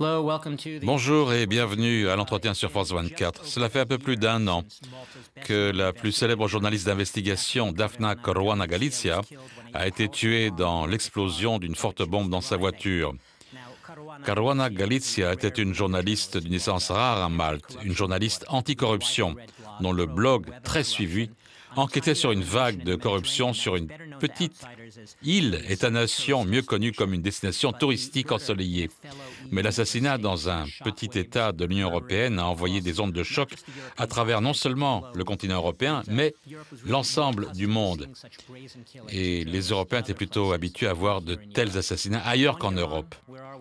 Bonjour et bienvenue à l'entretien sur Force 24. Cela fait un peu plus d'un an que la plus célèbre journaliste d'investigation, Daphna Caruana Galizia, a été tuée dans l'explosion d'une forte bombe dans sa voiture. Caruana Galizia était une journaliste d'une essence rare à Malte, une journaliste anticorruption, dont le blog, très suivi, enquêtait sur une vague de corruption sur une petite il est une nation mieux connue comme une destination touristique ensoleillée. Mais l'assassinat dans un petit État de l'Union européenne a envoyé des ondes de choc à travers non seulement le continent européen, mais l'ensemble du monde. Et les Européens étaient plutôt habitués à voir de tels assassinats ailleurs qu'en Europe.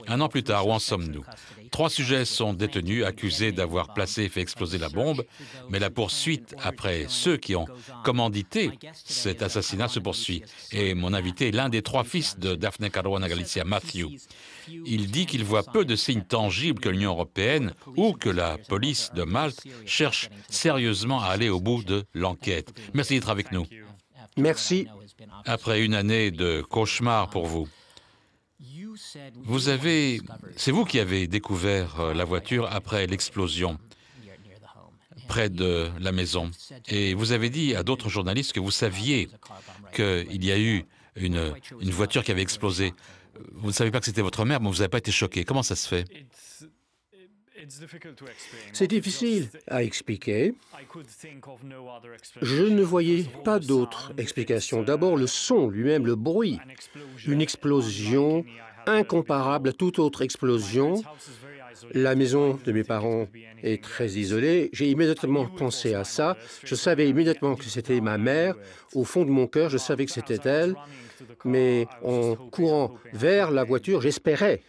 Un an plus tard, où en sommes-nous Trois sujets sont détenus, accusés d'avoir placé et fait exploser la bombe, mais la poursuite après ceux qui ont commandité cet assassinat se poursuit. Et invité l'un des trois fils de Daphne Caruana Galizia, Matthew. Il dit qu'il voit peu de signes tangibles que l'Union européenne ou que la police de Malte cherche sérieusement à aller au bout de l'enquête. Merci d'être avec nous. Merci. Après une année de cauchemar pour vous, vous avez, c'est vous qui avez découvert euh, la voiture après l'explosion près de la maison. Et vous avez dit à d'autres journalistes que vous saviez qu'il y a eu une, voiture qui avait explosé. Vous ne savez pas que c'était votre mère, mais vous n'avez pas été choqué. Comment ça se fait c'est difficile à expliquer. Je ne voyais pas d'autre explication. D'abord, le son lui-même, le bruit. Une explosion incomparable à toute autre explosion la maison de mes parents est très isolée. J'ai immédiatement pensé à ça. Je savais immédiatement que c'était ma mère. Au fond de mon cœur, je savais que c'était elle. Mais en courant vers la voiture, j'espérais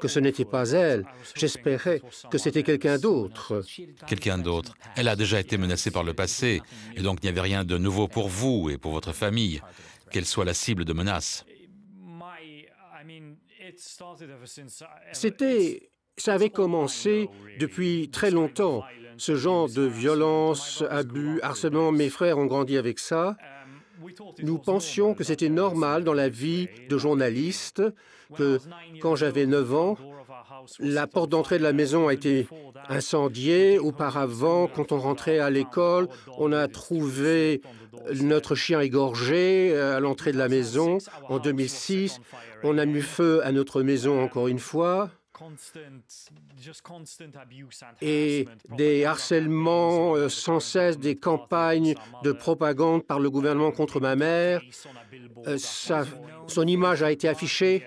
que ce n'était pas elle. J'espérais que c'était quelqu'un d'autre. Quelqu'un d'autre. Elle a déjà été menacée par le passé. Et donc, il n'y avait rien de nouveau pour vous et pour votre famille, qu'elle soit la cible de menaces. C'était ça avait commencé depuis très longtemps, ce genre de violence, abus, harcèlement. Mes frères ont grandi avec ça. Nous pensions que c'était normal dans la vie de journaliste que, quand j'avais 9 ans, la porte d'entrée de la maison a été incendiée. Auparavant, quand on rentrait à l'école, on a trouvé notre chien égorgé euh, à l'entrée de la maison. En 2006, on a mis feu à notre maison encore une fois et des harcèlements euh, sans cesse, des campagnes de propagande par le gouvernement contre ma mère. Euh, son image a été affichée.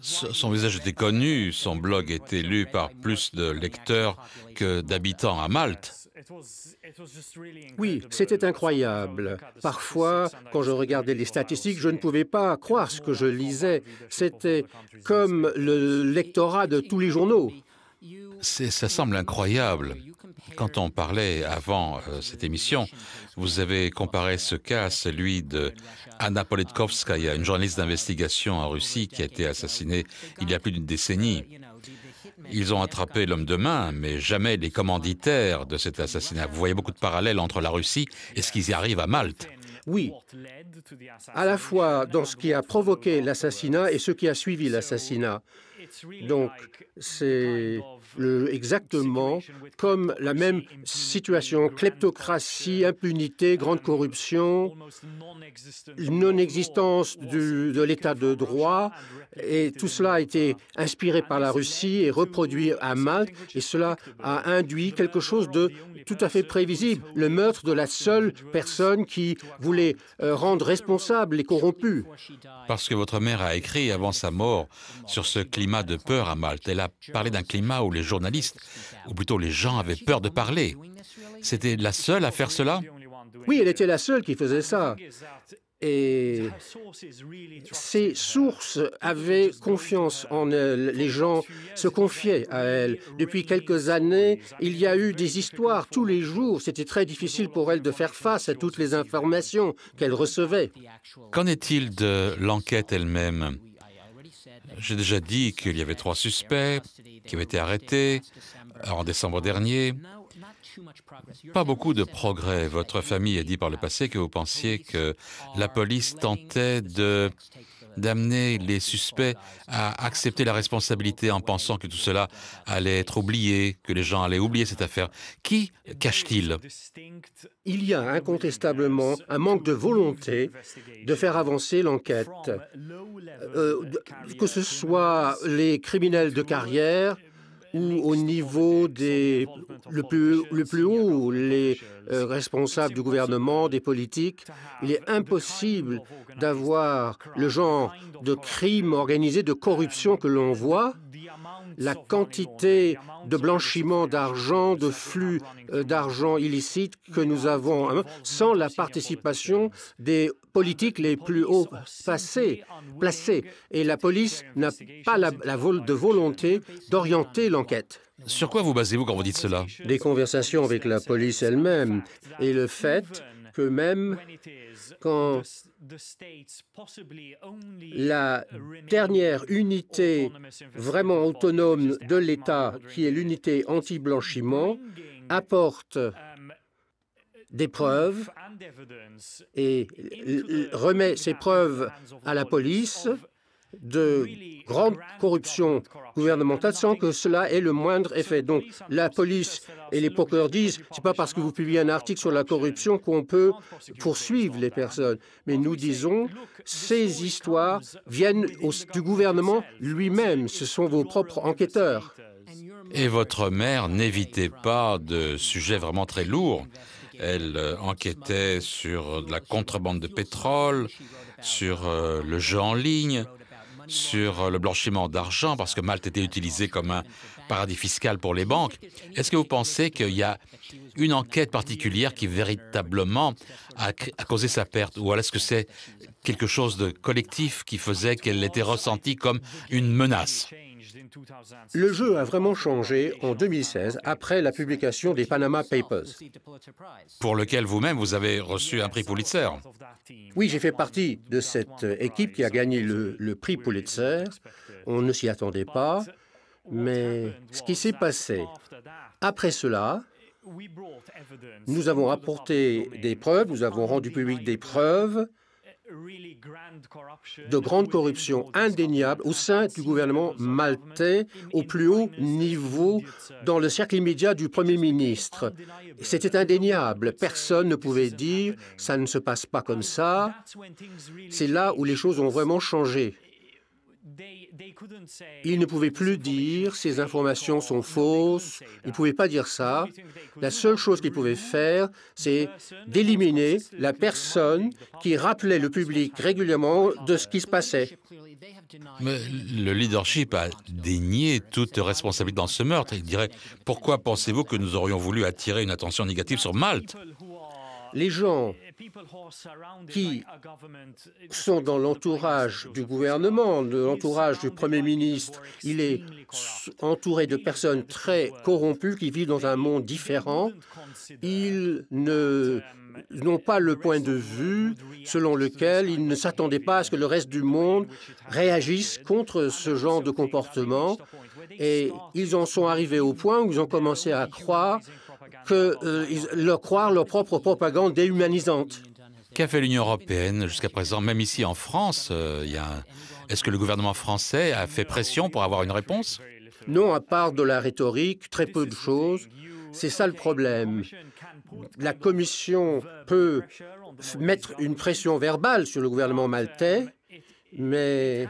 Son visage était connu, son blog était lu par plus de lecteurs que d'habitants à Malte. Oui, c'était incroyable. Parfois, quand je regardais les oh, statistiques, je ne pouvais pas croire ce que je lisais. C'était comme le lectorat de tous les journaux. Ça semble incroyable. Quand on parlait avant euh, cette émission, vous avez comparé ce cas à celui de Anna Politkovskaya, une journaliste d'investigation en Russie qui a été assassinée il y a plus d'une décennie. Ils ont attrapé l'homme de main, mais jamais les commanditaires de cet assassinat. Vous voyez beaucoup de parallèles entre la Russie et ce qui arrive à Malte. Oui, à la fois dans ce qui a provoqué l'assassinat et ce qui a suivi l'assassinat. Donc, c'est exactement comme la même situation, kleptocratie, impunité, grande corruption, non-existence de l'état de droit, et tout cela a été inspiré par la Russie et reproduit à Malte, et cela a induit quelque chose de tout à fait prévisible, le meurtre de la seule personne qui voulait euh, rendre responsable les corrompus. Parce que votre mère a écrit avant sa mort sur ce climat de peur à Malte. Elle a parlé d'un climat où les journalistes, ou plutôt les gens, avaient peur de parler. C'était la seule à faire cela Oui, elle était la seule qui faisait ça. Et ses sources avaient confiance en elle, les gens se confiaient à elle. Depuis quelques années, il y a eu des histoires tous les jours. C'était très difficile pour elle de faire face à toutes les informations qu'elle recevait. Qu'en est-il de l'enquête elle-même j'ai déjà dit qu'il y avait trois suspects qui avaient été arrêtés euh, en décembre dernier. Pas beaucoup de progrès. Votre famille a dit par le passé que vous pensiez que la police tentait de d'amener les suspects à accepter la responsabilité en pensant que tout cela allait être oublié, que les gens allaient oublier cette affaire. Qui cache-t-il Il y a incontestablement un manque de volonté de faire avancer l'enquête, euh, que ce soit les criminels de carrière, ou au niveau des, le, plus, le plus haut, les euh, responsables du gouvernement, des politiques, il est impossible d'avoir le genre de crime organisé, de corruption que l'on voit la quantité de blanchiment d'argent, de flux euh, d'argent illicite que nous avons, hein, sans la participation des politiques les plus hauts placés. Et la police n'a pas la, de volonté d'orienter l'enquête. Sur quoi vous basez-vous quand vous dites cela Des conversations avec la police elle-même et le fait que même quand la dernière unité vraiment autonome de l'État, qui est l'unité anti-blanchiment, apporte um, des preuves et remet ces preuves à la police de grande corruption gouvernementale sans que cela ait le moindre effet. Donc la police et les procureurs disent c'est pas parce que vous publiez un article sur la corruption qu'on peut poursuivre les personnes. Mais nous disons ces histoires viennent du gouvernement lui-même. Ce sont vos propres enquêteurs. Et votre mère n'évitait pas de sujets vraiment très lourds. Elle euh, enquêtait sur la contrebande de pétrole, sur euh, le jeu en ligne, sur euh, le blanchiment d'argent, parce que Malte était utilisé comme un paradis fiscal pour les banques. Est-ce que vous pensez qu'il y a une enquête particulière qui véritablement a, causé sa perte, ou est-ce que c'est quelque chose de collectif qui faisait qu'elle était ressentie comme une menace le jeu a vraiment changé en 2016 après la publication des Panama Papers. Pour lequel vous-même vous avez reçu un prix Pulitzer. Oui, j'ai fait partie de cette équipe qui a gagné le, prix Pulitzer. On ne s'y attendait pas. Mais ce qui s'est passé après cela, nous avons apporté des preuves, nous avons rendu public des preuves de grande corruption indéniable au sein du gouvernement maltais au plus haut niveau dans le cercle immédiat du Premier ministre. C'était indéniable. Personne ne pouvait dire ça ne se passe pas comme ça. C'est là où les choses ont vraiment changé. Ils ne pouvaient plus dire ces informations sont fausses, ils ne pouvaient pas dire ça. La seule chose qu'ils pouvaient faire, c'est d'éliminer la personne qui rappelait le public régulièrement de ce qui se passait. Mais le leadership a dénié toute responsabilité dans ce meurtre. Il dirait, pourquoi pensez-vous que nous aurions voulu attirer une attention négative sur Malte les gens qui sont dans l'entourage du gouvernement, de l'entourage du Premier ministre, il est entouré de personnes très corrompues qui vivent dans un monde différent. Ils n'ont pas le point de vue selon lequel ils ne s'attendaient pas à ce que le reste du monde réagisse contre ce genre de comportement. Et ils en sont arrivés au point où ils ont commencé à croire que euh, leur croire leur propre propagande déhumanisante. Qu'a fait l'Union européenne jusqu'à présent, même ici en France euh, Est-ce que le gouvernement français a fait pression pour avoir une réponse Non, à part de la rhétorique, très peu de choses. C'est ça le problème. La Commission peut mettre une pression verbale sur le gouvernement maltais, mais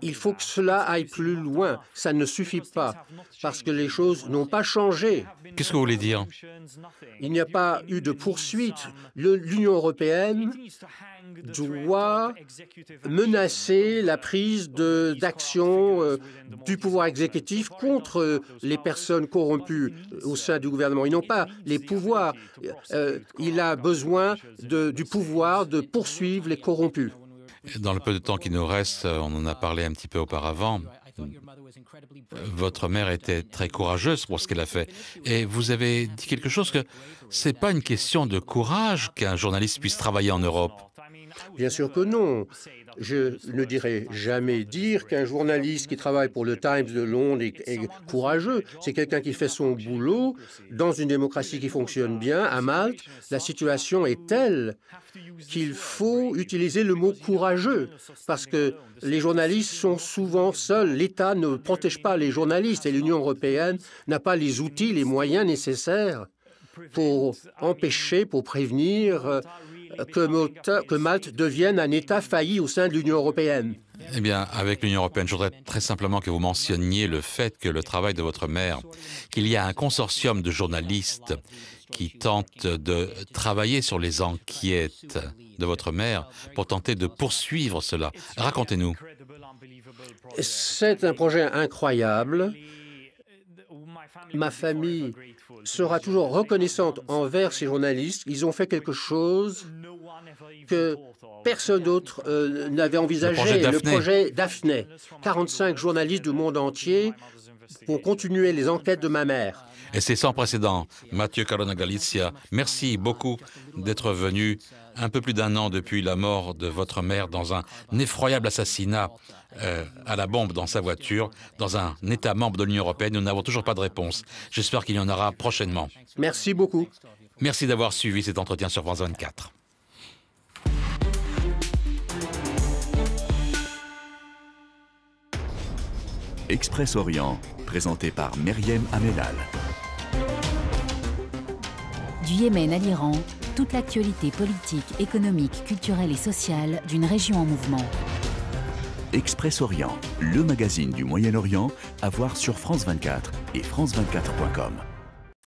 il faut que cela aille plus loin. Ça ne suffit pas, parce que les choses n'ont pas changé. Qu'est-ce que vous voulez dire Il n'y a pas eu de poursuite. L'Union européenne doit menacer la prise d'action euh, du pouvoir exécutif contre euh, les personnes corrompues euh, au sein du gouvernement. Ils n'ont pas les pouvoirs. il a besoin du pouvoir de poursuivre les corrompus. Dans le peu de temps qui nous reste, euh, on en a parlé un petit peu auparavant, euh, votre mère était très courageuse pour ce qu'elle a fait. Et vous avez dit quelque chose que ce n'est pas une question de courage qu'un journaliste puisse travailler en Europe. Bien sûr que non. Je ne dirais jamais dire qu'un journaliste qui travaille pour le Times de Londres est, est courageux. C'est quelqu'un qui fait son boulot dans une démocratie qui fonctionne bien. À Malte, la situation est telle qu'il faut utiliser le mot courageux, parce que les journalistes sont souvent seuls. L'État ne protège pas les journalistes et l'Union européenne n'a pas les outils, les moyens nécessaires pour empêcher, pour prévenir euh, que, que Malte devienne un État failli au sein de l'Union européenne. Eh bien, avec l'Union européenne, je voudrais très simplement que vous mentionniez le fait que le travail de votre maire, qu'il y a un consortium de journalistes qui tente de travailler sur les enquêtes de votre mère pour tenter de poursuivre cela. Racontez-nous. C'est un projet incroyable. Ma famille sera toujours reconnaissante envers ces journalistes. Ils ont fait quelque chose que personne d'autre euh, n'avait envisagé. Le projet, Daphné. 45 journalistes du monde entier pour continuer les enquêtes de ma mère. Et c'est sans précédent. Mathieu Carona Galizia, merci beaucoup d'être venu un peu plus d'un an depuis la mort de votre mère dans un effroyable assassinat euh, à la bombe dans sa voiture, dans un État membre de l'Union européenne. Nous n'avons toujours pas de réponse. J'espère qu'il y en aura prochainement. Merci beaucoup. Merci d'avoir suivi cet entretien sur France 24. Express Orient, présenté par Meriem Amelal. Du Yémen à l'Iran, toute l'actualité politique, économique, culturelle et sociale d'une région en mouvement. Express Orient, le magazine du Moyen-Orient, à voir sur France 24 et France24.com.